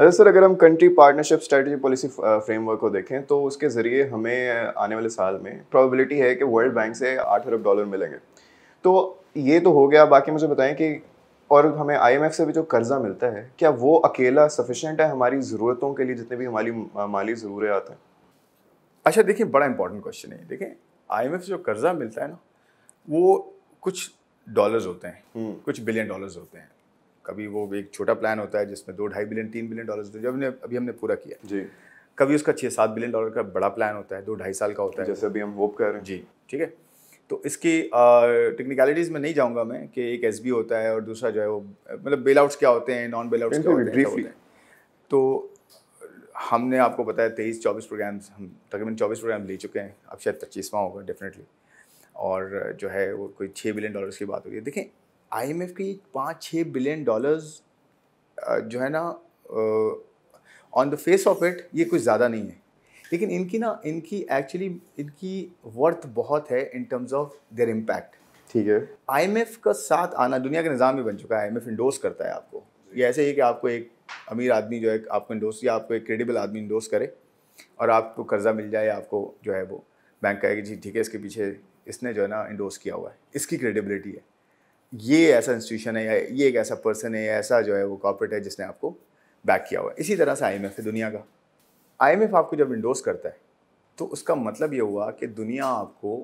अच्छा सर अगर हम country partnership strategy policy framework को देखें तो उसके ज़रिए हमें uh, आने वाले साल में प्रोबेबिलिटी है कि वर्ल्ड बैंक से आठ अरब डॉलर मिलेंगे तो ये तो हो गया बाकी मुझे बताएं कि और हमें आईएमएफ से भी जो कर्जा मिलता है क्या वो अकेला सफिशेंट है हमारी ज़रूरतों के लिए जितने भी हमारी uh, माली ज़रूरियात हैं अच्छा देखिए बड़ा इंपॉर्टेंट क्वेश्चन है देखिए आईएमएफ से जो कर्जा मिलता है ना वो कुछ डॉलर्स होते हैं हम्म। कुछ बिलियन डॉलर्स होते हैं कभी वो एक छोटा प्लान होता है जिसमें दो ढाई बिलियन तीन बिलियन डॉलर जो हमने अभी हमने पूरा किया जी कभी उसका छः सात बिलियन डॉलर का बड़ा प्लान होता है दो ढाई साल का होता है जैसे अभी हम होप कर रहे हैं जी ठीक है तो इसकी टेक्निकलिटीज़ में नहीं जाऊँगा मैं कि एक एस होता है और दूसरा जो है वो मतलब बेल आउट्स क्या होते हैं नॉन बेल आउट्स क्या होते हैं तो हमने आपको बताया तेईस चौबीस प्रोग्राम्स हम तकरीबन चौबीस प्रोग्राम ले चुके हैं अब शायद पच्चीसवां होगा डेफिनेटली और जो है वो कोई छः बिलियन डॉलर्स की बात हो रही है देखें आई एम एफ़ के पाँच छः बिलियन डॉलर्स जो है ना on the face of it ये कुछ ज़्यादा नहीं है लेकिन इनकी ना इनकी एक्चुअली इनकी वर्थ बहुत है in terms of their impact ठीक है आईएमएफ का साथ आना दुनिया का निज़ाम भी बन चुका है आईएमएफ इंडोस करता है आपको ये ऐसे ही कि आपको एक अमीर आदमी जो है आपको इंडोस या आपको एक क्रेडिबल आदमी इंडोस करे और आपको कर्ज़ा मिल जाए आपको जो है वो बैंक कि जी ठीक है इसके पीछे इसने जो है ना इंडोस किया हुआ है इसकी क्रेडिबिलिटी है ये ऐसा इंस्टीट्यूशन है या ये एक ऐसा पर्सन है या ऐसा जो है वो कॉपरेट है जिसने आपको बैक किया हुआ है इसी तरह से आई है दुनिया का आई आपको जब इंडोर्स करता है तो उसका मतलब ये हुआ कि दुनिया आपको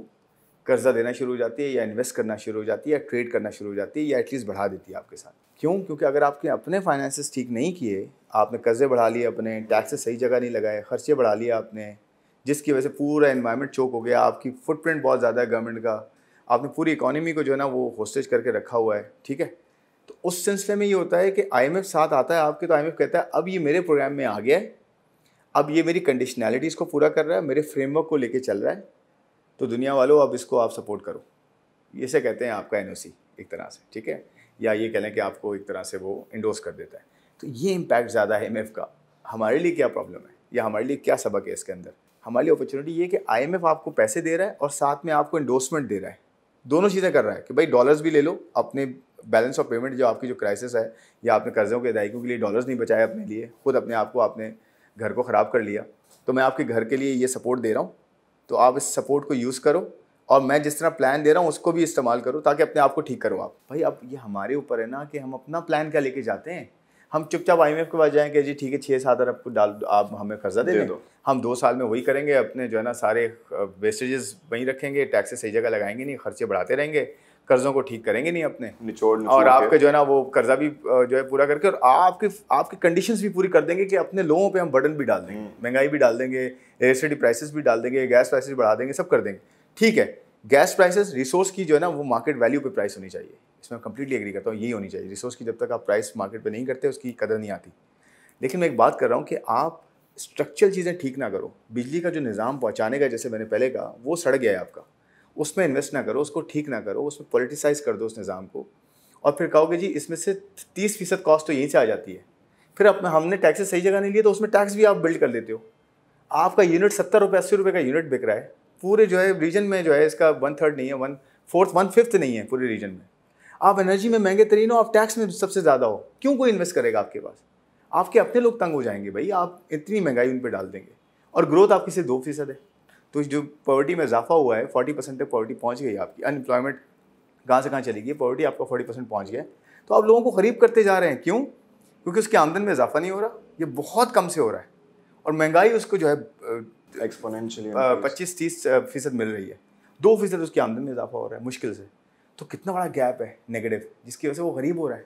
कर्जा देना शुरू हो जाती है या इन्वेस्ट करना शुरू हो जाती है या ट्रेड करना शुरू हो जाती है या एटलीस्ट बढ़ा देती है आपके साथ क्यों क्योंकि अगर आपके अपने फाइनेंसिस ठीक नहीं किए आपने कर्जे बढ़ा लिए अपने टैक्सेस सही जगह नहीं लगाए खर्चे बढ़ा लिए आपने जिसकी वजह से पूरा इन्वायरमेंट चौक हो गया आपकी फुटप्रिंट बहुत ज़्यादा है गवर्नमेंट का आपने पूरी इकोनॉमी को जो है ना वो होस्टेज करके रखा हुआ है ठीक है तो उस सिलसिले में ये होता है कि आई साथ आता है आपके तो आई कहता है अब ये मेरे प्रोग्राम में आ गया है अब ये मेरी कंडीशनैलिटीज़ को पूरा कर रहा है मेरे फ्रेमवर्क को लेके चल रहा है तो दुनिया वालों अब इसको आप सपोर्ट करो इसे कहते हैं आपका एन एक तरह से ठीक है या ये कह लें कि आपको एक तरह से वो इंडोस कर देता है तो ये इम्पैक्ट ज़्यादा है एम का हमारे लिए क्या प्रॉब्लम है या हमारे लिए क्या सबक है इसके अंदर हमारे लिए अपॉर्चुनिटी ये कि आई आपको पैसे दे रहा है और साथ में आपको इंडोसमेंट दे रहा है दोनों चीज़ें कर रहा है कि भाई डॉलर्स भी ले लो अपने बैलेंस ऑफ पेमेंट जो आपकी जो क्राइसिस है या आपने कर्ज़ों के अदायगियों के लिए डॉलर्स नहीं बचाए अपने लिए खुद अपने आप को आपने घर को ख़राब कर लिया तो मैं आपके घर के लिए ये सपोर्ट दे रहा हूँ तो आप इस सपोर्ट को यूज़ करो और मैं जिस तरह प्लान दे रहा हूँ उसको भी इस्तेमाल करो ताकि अपने आप को ठीक करो आप भाई अब ये हमारे ऊपर है ना कि हम अपना प्लान क्या लेके जाते हैं हम चुपचाप आई के पास जाएँ कि जी ठीक है छः सात अरब को डाल आप हमें कर्जा दे, दे दो हम दो साल में वही करेंगे अपने जो है ना सारे वेस्टेजेस वहीं रखेंगे टैक्सेस सही जगह लगाएंगे नहीं खर्चे बढ़ाते रहेंगे कर्जों को ठीक करेंगे नहीं अपने निचोड़ और आपका जो है ना वो कर्जा भी जो है पूरा करके और आपके आपके कंडीशंस भी पूरी कर देंगे कि अपने लोगों पे हम बर्डन भी डाल देंगे हम्म। महंगाई भी डाल देंगे इलेक्ट्रिसिटी प्राइसेस भी डाल देंगे गैस प्राइसेस बढ़ा देंगे सब कर देंगे ठीक है गैस प्राइसेस रिसोर्स की जो है ना वो मार्केट वैल्यू पे प्राइस होनी चाहिए इसमें कंप्लीटली एग्री करता हूँ यही होनी चाहिए रिसोर्स की जब तक आप प्राइस मार्केट पर नहीं करते उसकी कदर नहीं आती लेकिन मैं एक बात कर रहा हूँ कि आप स्ट्रक्चरल चीज़ें ठीक ना करो बिजली का जो निज़ाम पहुँचाने का जैसे मैंने पहले कहा वो सड़ गया है आपका उसमें इन्वेस्ट ना करो उसको ठीक ना करो उसमें पॉलिटिसाइज कर दो उस निज़ाम को और फिर कहोगे जी इसमें से तीस फीसद कॉस्ट तो यहीं से आ जाती है फिर अपने हमने टैक्सेस सही जगह नहीं लिए तो उसमें टैक्स भी आप बिल्ड कर देते हो आपका यूनिट सत्तर रुपये अस्सी रुपये का यूनिट बिक रहा है पूरे जो है रीजन में जो है इसका वन थर्ड नहीं है वन फोर्थ वन फिफ्थ नहीं है पूरे रीजन में आप एनर्जी में महंगे तरीन हो आप टैक्स में सबसे ज़्यादा हो क्यों कोई इन्वेस्ट करेगा आपके पास आपके अपने लोग तंग हो जाएंगे भाई आप इतनी महंगाई उन पर डाल देंगे और ग्रोथ आपकी सिर्फ दो फीसद है तो जो पॉवर्टी में इजाफा हुआ है फोर्टी परसेंट तक पॉवर्टी पहुँच गई आपकी अनएम्प्लॉयमेंट कहाँ से कहाँ चली गई पॉवर्टी आपका फोर्टी परसेंट पहुँच गया तो आप लोगों को खरीब करते जा रहे हैं क्यों क्योंकि उसकी आमदन में इजाफा नहीं हो रहा ये बहुत कम से हो रहा है और महंगाई उसको जो है एक्सपोनेंशियली पच्चीस तीस फीसद मिल रही है दो फीसद उसकी आमदन में इजाफा हो रहा है मुश्किल से तो कितना बड़ा गैप है नेगेटिव जिसकी वजह से वो गरीब हो रहा है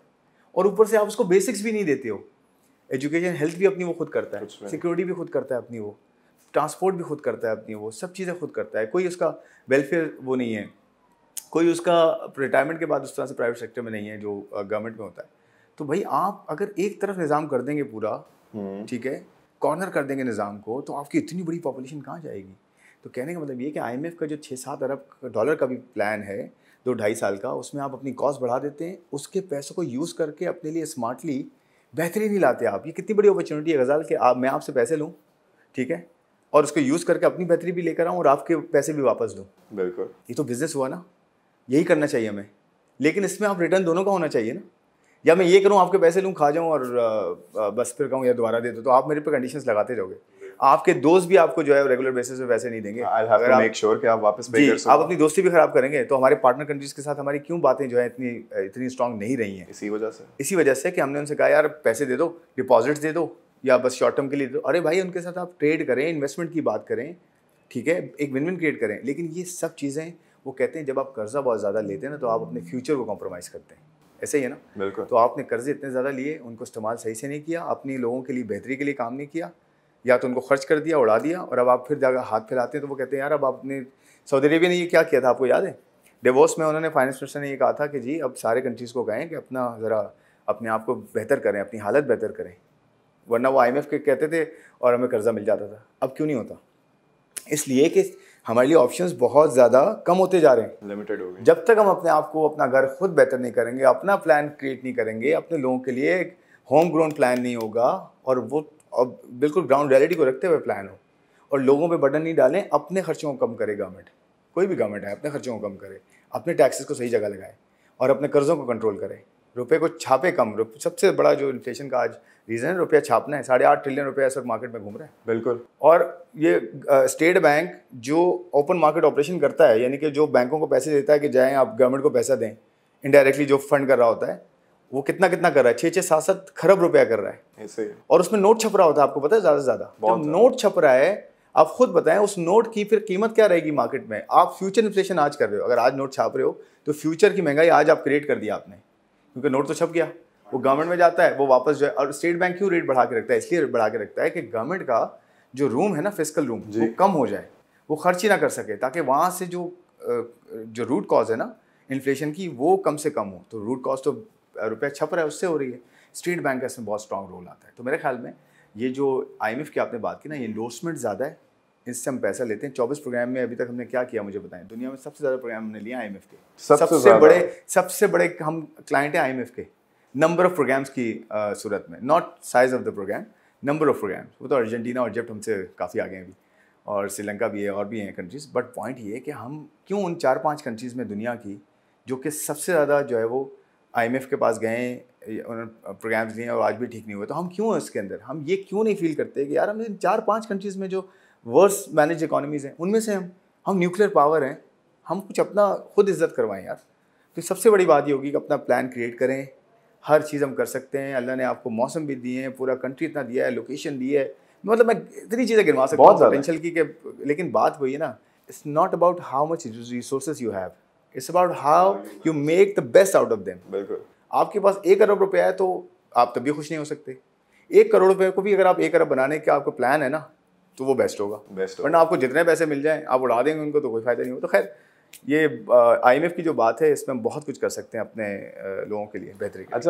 और ऊपर से आप उसको बेसिक्स भी नहीं देते हो एजुकेशन हेल्थ भी अपनी वो खुद करता है सिक्योरिटी भी खुद करता है अपनी वो ट्रांसपोर्ट भी खुद करता है अपनी वो सब चीज़ें खुद करता है कोई उसका वेलफेयर वो नहीं है कोई उसका रिटायरमेंट के बाद उस तरह से प्राइवेट सेक्टर में नहीं है जो गवर्नमेंट में होता है तो भाई आप अगर एक तरफ निज़ाम कर देंगे पूरा हम्म। ठीक है कॉर्नर कर देंगे निज़ाम को तो आपकी इतनी बड़ी पॉपुलेशन कहाँ जाएगी तो कहने का मतलब ये कि आईएमएफ का जो छः सात अरब डॉलर का भी प्लान है दो ढाई साल का उसमें आप अपनी कॉस्ट बढ़ा देते हैं उसके पैसों को यूज़ करके अपने लिए स्मार्टली बेहतरीन ही लाते आप ये कितनी बड़ी अपॉर्चुनिटी है गज़ाल कि आप मैं आपसे पैसे लूँ ठीक है और उसको यूज़ करके अपनी बेहतरी भी लेकर आऊँ और आपके पैसे भी वापस दूँ बिल्कुल ये तो बिज़नेस हुआ ना यही करना चाहिए हमें लेकिन इसमें आप रिटर्न दोनों का होना चाहिए ना या मैं ये करूँ आपके पैसे लूँ खा जाऊँ और बस फिर कहूँ या दोबारा दे दो तो आप मेरे पे कंडीशंस लगाते जाओगे आपके दोस्त भी आपको जो है रेगुलर बेसिस पे पैसे नहीं देंगे अगर आप sure कि आप वापस जी, आप अपनी दोस्ती भी खराब करेंगे तो हमारे पार्टनर कंट्रीज के साथ हमारी क्यों बातें जो है इतनी इतनी स्ट्रांग नहीं रही हैं इसी वजह से इसी वजह से कि हमने उनसे कहा यार पैसे दे दो डिपॉजिट दे दो या बस शॉर्ट टर्म के लिए दे दो अरे भाई उनके साथ आप ट्रेड करें इन्वेस्टमेंट की बात करें ठीक है एक विन विन क्रिएट करें लेकिन ये सब चीज़ें वो कहते हैं जब आप कर्जा बहुत ज़्यादा लेते हैं ना तो आप अपने फ्यूचर को कॉम्प्रोमाइज़ करते हैं ऐसे ही है ना बिल्कुल तो आपने कर्जे इतने ज़्यादा लिए उनको इस्तेमाल सही से नहीं किया अपने लोगों के लिए बेहतरी के लिए काम नहीं किया या तो उनको खर्च कर दिया उड़ा दिया और अब आप फिर जाकर हाथ फैलाते हैं तो वो कहते हैं यार अब आपने सऊदी अरेबिया ने ये क्या किया था आपको याद है डिवोर्स में उन्होंने फाइनेंस मिनिस्टर ने ये कहा था कि जी अब सारे कंट्रीज़ को कहें कि अपना ज़रा अपने आप को बेहतर करें अपनी हालत बेहतर करें वरना वो आई के कहते थे और हमें कर्ज़ा मिल जाता था अब क्यों नहीं होता इसलिए कि हमारे लिए ऑप्शन बहुत ज़्यादा कम होते जा रहे हैं लिमिटेड हो गए जब तक हम अपने आप को अपना घर खुद बेहतर नहीं करेंगे अपना प्लान क्रिएट नहीं करेंगे अपने लोगों के लिए एक होम ग्रोन प्लान नहीं होगा और वो और बिल्कुल ग्राउंड रियलिटी को रखते हुए प्लान हो और लोगों पे बटन नहीं डालें अपने खर्चों को कम करे गवर्नमेंट कोई भी गवर्नमेंट है अपने खर्चों को कम करे अपने टैक्सेस को सही जगह लगाए और अपने कर्ज़ों को कंट्रोल करे रुपये को छापे कम सबसे बड़ा जो इन्फ्लेशन का आज रीज़न है रुपया छापना है साढ़े आठ ट्रिलियन रुपया सर मार्केट में घूम रहा है बिल्कुल और ये स्टेट बैंक जो ओपन मार्केट ऑपरेशन करता है यानी कि जो बैंकों को पैसे देता है कि जाएं आप गवर्नमेंट को पैसा दें इनडायरेक्टली जो फंड कर रहा होता है वो कितना कितना कर रहा है छः छः सात सात खरब रुपया कर रहा है ऐसे और उसमें नोट छप रहा होता है आपको पता है ज़्यादा से ज़्यादा नोट छप रहा है आप खुद बताएं उस नोट की फिर कीमत क्या रहेगी मार्केट में आप फ्यूचर इन्फ्लेशन आज कर रहे हो अगर आज नोट छाप रहे हो तो फ्यूचर की महंगाई आज आप क्रिएट कर दिया आपने क्योंकि नोट तो छप गया वो गवर्नमेंट में जाता है वो वापस जो है और स्टेट बैंक क्यों रेट बढ़ा के रखता है इसलिए बढ़ा के रखता है कि गवर्नमेंट का जो रूम है ना फिजिकल रूम वो कम हो जाए वो खर्च ही ना कर सके ताकि वहाँ से जो जो रूट कॉज है ना इन्फ्लेशन की वो कम से कम हो तो रूट कॉज तो रुपया छप रहा है उससे हो रही है स्ट्रीट बैंक का इसमें बहुत स्ट्रॉन्ग रोल आता है तो मेरे ख्याल में ये जो आई की आपने बात की ना ये इन्वेस्टमेंट ज़्यादा है इससे हम पैसा लेते हैं चौबीस प्रोग्राम में अभी तक हमने क्या किया मुझे बताएं दुनिया में सबसे ज़्यादा प्रोग्राम हमने लिया आई के सबसे, बड़े सबसे बड़े हम क्लाइंट हैं आई के नंबर ऑफ प्रोग्राम्स की सूरत में not size of the programme number of programme वो तो अर्जेंटीना और इजिप्ट हमसे काफ़ी आगे हैं अभी और श्रीलंका भी है और भी हैं कंट्रीज़ बट पॉइंट ये है कि हम क्यों उन चार पाँच कंट्रीज़ में दुनिया की जो कि सबसे ज़्यादा जो है वो आई के पास गए उन्होंने प्रोग्राम्स दिए और आज भी ठीक नहीं हुए तो हम क्यों हैं उसके अंदर हम ये क्यों नहीं फील करते कि यार हम इन चार पांच कंट्रीज़ में जो वर्स मैनेज इकोनॉमीज़ हैं उनमें से हम हम न्यूक्लियर पावर हैं हम कुछ अपना खुद इज्जत करवाएं यार तो सबसे बड़ी बात ये होगी कि अपना प्लान क्रिएट करें हर चीज़ हम कर सकते हैं अल्लाह ने आपको मौसम भी दिए हैं पूरा कंट्री इतना दिया है लोकेशन दी है मतलब मैं इतनी चीज़ें गिनवा सकता हूँ पोटेंशियल की के, लेकिन बात वही है ना it's not about how much resource you have it's about how you make the best out of them बिल्कुल आपके पास एक अरब रुपया है तो आप तभी खुश नहीं हो सकते एक करोड़ रुपये को भी अगर आप एक अरब बनाने का आपका प्लान है ना तो वो बेस्ट होगा बेस्ट वरना आपको जितने पैसे मिल जाएं आप उड़ा देंगे उनको तो कोई फ़ायदा नहीं हो तो खैर ये आईएमएफ की जो बात है इसमें हम बहुत कुछ कर सकते हैं अपने लोगों के लिए बेहतरी अच्छा